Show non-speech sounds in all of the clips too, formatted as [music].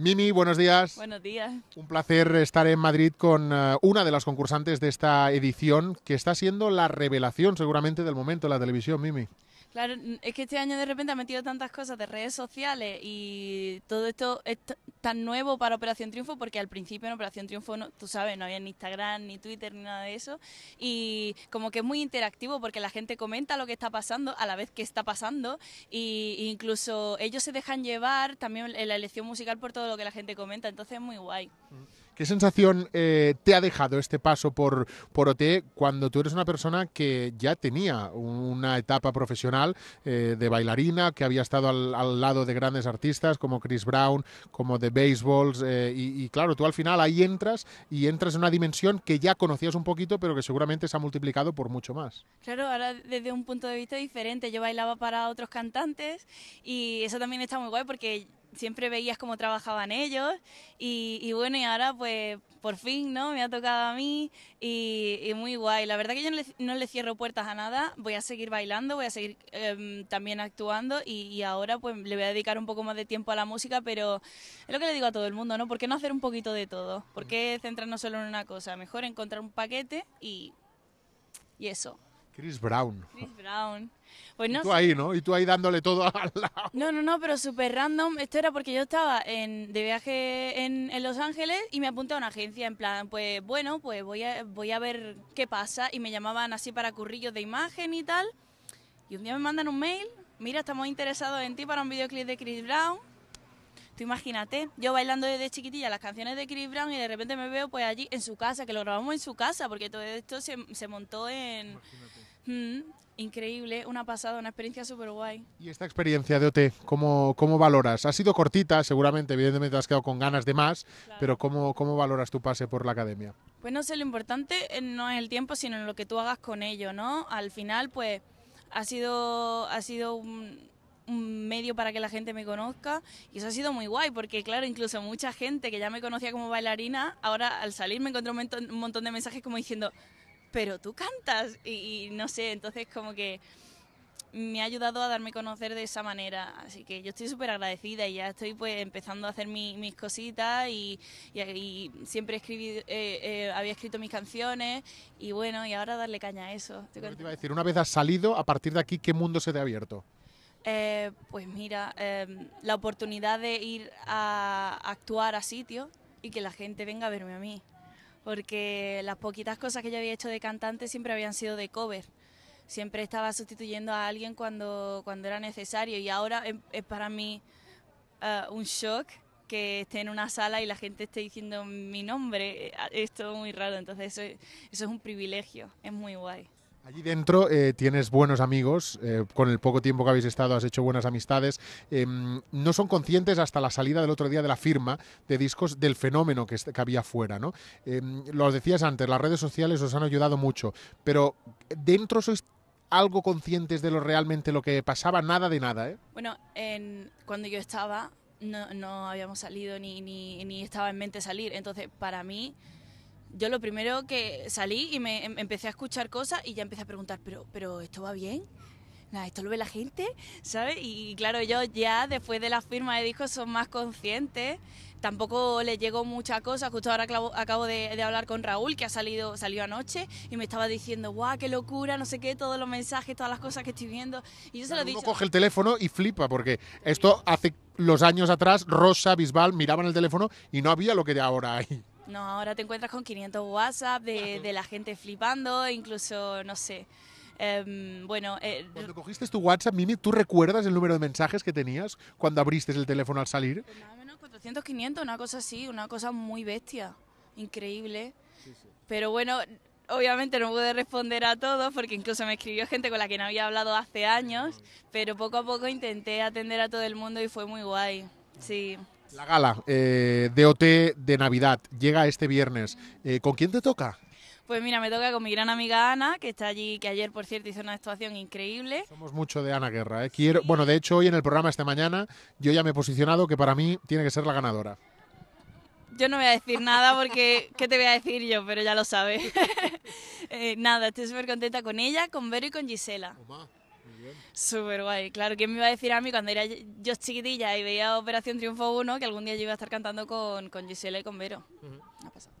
Mimi, buenos días. Buenos días. Un placer estar en Madrid con eh, una de las concursantes de esta edición, que está siendo la revelación seguramente del momento de la televisión, Mimi. Claro, es que este año de repente ha metido tantas cosas de redes sociales y todo esto es tan nuevo para Operación Triunfo porque al principio en Operación Triunfo, no, tú sabes, no había ni Instagram, ni Twitter, ni nada de eso. Y como que es muy interactivo porque la gente comenta lo que está pasando a la vez que está pasando e incluso ellos se dejan llevar también en la elección musical por todo lo que la gente comenta, entonces es muy guay. Mm. ¿Qué sensación eh, te ha dejado este paso por, por OT e cuando tú eres una persona que ya tenía una etapa profesional eh, de bailarina, que había estado al, lado de grandes artistas como Chris Brown, como The Baseballs, eh, y, y, claro, tú al final ahí entras y entras en una dimensión que ya conocías un poquito, pero que seguramente se ha multiplicado por mucho más. Claro, ahora desde un punto de vista diferente, yo bailaba para otros cantantes y eso también está muy guay porque siempre veías cómo trabajaban ellos y, bueno, y ahora pues por fin, ¿no? Me ha tocado a mí y, muy guay. La verdad que yo no le, cierro puertas a nada, voy a seguir bailando, voy a seguir em, también actuando y, ahora pues le voy a dedicar un poco más de tiempo a la música, pero es lo que le digo a todo el mundo, ¿no? ¿Por qué no hacer un poquito de todo? ¿Por mm. qué centrarnos solo en una cosa? Mejor encontrar un paquete y eso. Chris Brown. Chris Brown. no, tú ahí, ¿no? Y tú ahí dándole todo [laughs] al lado. No, no, no, pero súper random. Esto era porque yo estaba de viaje en, Los Ángeles y me apunté a una agencia en plan, pues bueno, pues voy a, voy a ver qué pasa. Y me llamaban así para currillos de imagen y tal. Y un día me mandan un mail, mira, estamos interesados en ti para un videoclip de Chris Brown imagínate, yo bailando desde chiquitilla las canciones de Chris Brown y de repente me veo pues allí en su casa, que lo grabamos en su casa, porque todo esto se, montó en... Mm, increíble, una pasada, una experiencia súper guay. ¿Y esta experiencia de OT, ¿cómo, cómo valoras? Ha sido cortita, seguramente, evidentemente te has quedado con ganas de más, pero ¿cómo, ¿cómo valoras tu pase por la academia? Pues no sé, lo importante eh, no es el tiempo, sino lo que tú hagas con ello, ¿no? Al final, pues ha sido, ha sido un, un medio para que la gente me conozca y eso ha sido muy guay porque claro, incluso mucha gente que ya me conocía como bailarina, ahora al salir me encontré un, montón de mensajes como diciendo, pero tú cantas y, no sé, entonces como que me ha ayudado a darme conocer de esa manera. Así que yo estoy súper agradecida y ya estoy pues empezando a hacer mis cositas y, siempre escribí, eh, eh, había escrito mis canciones y bueno, y ahora darle caña a eso. Te iba a decir, una vez has salido, a partir de aquí, ¿qué mundo se te ha abierto? Eh, pues mira, em, la oportunidad de ir a actuar a sitio y que la gente venga a verme a mí. Porque las poquitas cosas que yo había hecho de cantante siempre habían sido de cover. Siempre estaba sustituyendo a alguien cuando, cuando era necesario. Y ahora em, es, para mí eh, un shock que esté en una sala y la gente esté diciendo mi nombre. Eh, esto es muy raro. Entonces eso, eso es un privilegio. Es muy guay. Allí dentro eh, tienes buenos amigos, eh, con el poco tiempo que habéis estado has hecho buenas amistades. Em, no son conscientes hasta la salida del otro día de la firma de discos del fenómeno que, había fuera, ¿no? Em, lo decías antes, las redes sociales os han ayudado mucho, pero dentro sois algo conscientes de lo realmente lo que pasaba, nada de nada, ¿eh? Bueno, cuando yo estaba no, habíamos salido ni, ni, ni estaba en mente salir, entonces para mí yo lo primero que salí y me em, empecé a escuchar cosas y ya empecé a preguntar, pero, pero ¿esto va bien? Nada, esto lo ve la gente, ¿sabes? Y, claro, yo ya después de la firma de discos son más conscientes. Tampoco le llegó mucha cosa. Justo ahora acabo, de, hablar con Raúl, que ha salido, salió anoche, y me estaba diciendo, guau, qué locura, no sé qué, todos los mensajes, todas las cosas que estoy viendo. Y yo se lo dije coge el teléfono y flipa, porque esto hace los años atrás, Rosa, Bisbal, miraban el teléfono y no había lo que de ahora hay. No, ahora te encuentras con 500 WhatsApp de, la gente flipando, incluso, no sé. Em, bueno, eh, cuando cogiste tu WhatsApp, Mimi, ¿tú recuerdas el número de mensajes que tenías cuando abriste el teléfono al salir? Pues nada menos 400, 500, una cosa así, una cosa muy bestia, increíble. Pero bueno, obviamente no pude responder a todos porque incluso me escribió gente con la que no había hablado hace años, pero poco a poco intenté atender a todo el mundo y fue muy guay. Sí. La gala eh, de OT de Navidad llega este viernes. Eh, ¿Con quién te toca? Pues mira, me toca con mi gran amiga Ana, que está allí, que ayer, por cierto, hizo una actuación increíble. Somos mucho de Ana Guerra. Eh. Quiero, Bueno, de hecho, hoy en el programa, esta mañana, yo ya me he posicionado que para mí tiene que ser la ganadora. Yo no voy a decir nada porque, [laughs] ¿qué te voy a decir yo? Pero ya lo sabes. [laughs] nada, estoy súper contenta con ella, con Vero y con Gisela. Súper guay. Claro, ¿quién me iba a decir a mí cuando era yo chiquitilla y veía Operación Triunfo 1 que algún día yo iba a estar cantando con, con Gisela y con Vero?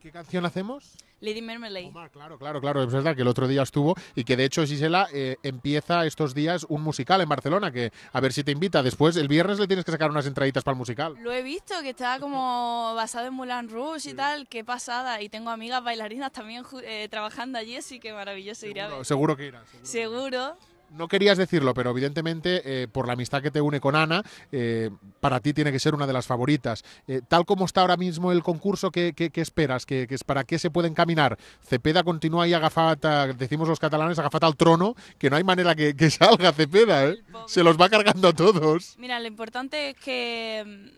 ¿Qué canción hacemos? Lady Marmalade. claro, claro, claro. Es verdad que el otro día estuvo y que de hecho Gisela eh, empieza estos días un musical en Barcelona que a ver si te invita. Después, el viernes le tienes que sacar unas entraditas para el musical. Lo he visto, que está como [laughs] basado en Moulin Rouge y tal. Qué pasada. Y tengo amigas bailarinas también eh, trabajando allí, así que maravilloso seguro, Seguro que irá Seguro no querías decirlo, pero evidentemente eh, por la amistad que te une con Ana, eh, para ti tiene que ser una de las favoritas. Eh, tal como está ahora mismo el concurso, ¿qué, esperas? ¿Qué, es para qué se pueden caminar? Cepeda continúa ahí agafata, decimos los catalanes, agafata al trono, que no hay manera que, salga Cepeda, se los va cargando a todos. Mira, lo importante es que,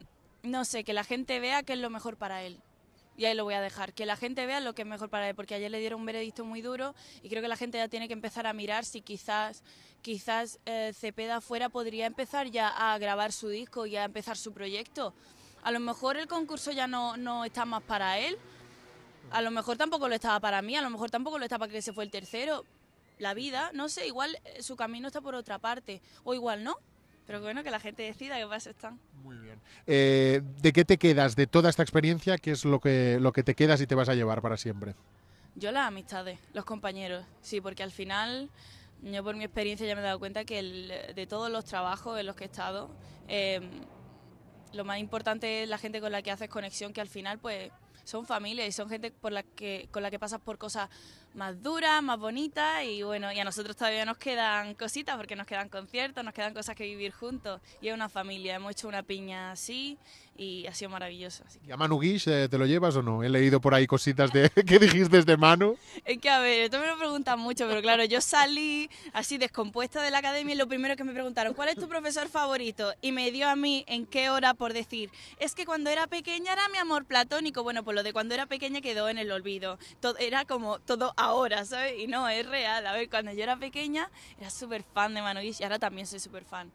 mm, no sé, que la gente vea que es lo mejor para él y ahí lo voy a dejar. Que la gente vea lo que es mejor para él, porque ayer le dieron un veredicto muy duro y creo que la gente ya tiene que empezar a mirar si quizás, quizás eh, Cepeda fuera podría empezar ya a grabar su disco y a empezar su proyecto. A lo mejor el concurso ya no, no está más para él, a lo mejor tampoco lo estaba para mí, a lo mejor tampoco lo estaba para que se fue el tercero. La vida, no sé, igual eh, su camino está por otra parte, o igual no. Pero bueno, que la gente decida qué vas están. Muy bien. Eh, ¿De qué te quedas de toda esta experiencia? ¿Qué es lo que, lo que te quedas y te vas a llevar para siempre? Yo las amistades, los compañeros, sí, porque al final yo por mi experiencia ya me he dado cuenta que de todos los trabajos en los que he estado, em, lo más importante es la gente con la que haces conexión, que al final pues son familias y son gente por la que, con la que pasas por cosas más dura, más bonita y bueno, y a nosotros todavía nos quedan cositas porque nos quedan conciertos, nos quedan cosas que vivir juntos y es una familia, hemos hecho una piña así y ha sido maravilloso. ¿Y a Manu Guish eh, te lo llevas o no? He leído por ahí cositas de [laughs] que dijiste de Manu. Es que a ver, esto me lo preguntan mucho, pero claro, yo salí así descompuesta de la academia y lo primero que me preguntaron, ¿cuál es tu profesor favorito? Y me dio a mí en qué hora por decir, es que cuando era pequeña era mi amor platónico, bueno, pues lo de cuando era pequeña quedó en el olvido, era como todo ahora, ¿sabes? Y no, es real. A ver, cuando yo era pequeña era súper fan de Manu y ahora también soy súper fan.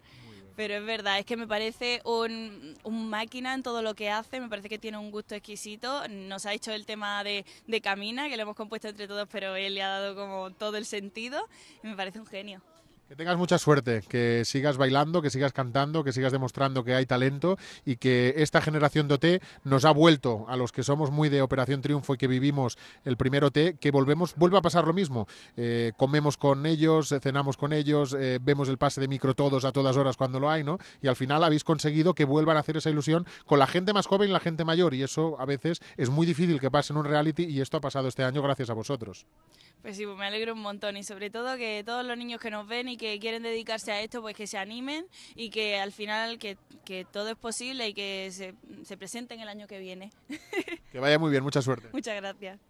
Pero es verdad, es que me parece un, máquina en todo lo que hace, me parece que tiene un gusto exquisito. Nos ha hecho el tema de, de Camina, que lo hemos compuesto entre todos, pero él le ha dado como todo el sentido. Y me parece un genio. Que tengas mucha suerte, que sigas bailando, que sigas cantando, que sigas demostrando que hay talento y que esta generación de OT nos ha vuelto a los que somos muy de Operación Triunfo y que vivimos el primer OT, que volvemos, vuelva a pasar lo mismo. Eh, comemos con ellos, cenamos con ellos, eh, vemos el pase de micro todos a todas horas cuando lo hay, ¿no? Y al final habéis conseguido que vuelvan a hacer esa ilusión con la gente más joven y la gente mayor y eso a veces es muy difícil que pase en un reality y esto ha pasado este año gracias a vosotros. Pues sí, pues me alegro un montón y sobre todo que todos los niños que nos ven y que quieren dedicarse a esto, pues que se animen y que al final que, todo es posible y que se, se presenten el año que viene. [laughs] Que vaya muy bien, mucha suerte. Muchas gracias.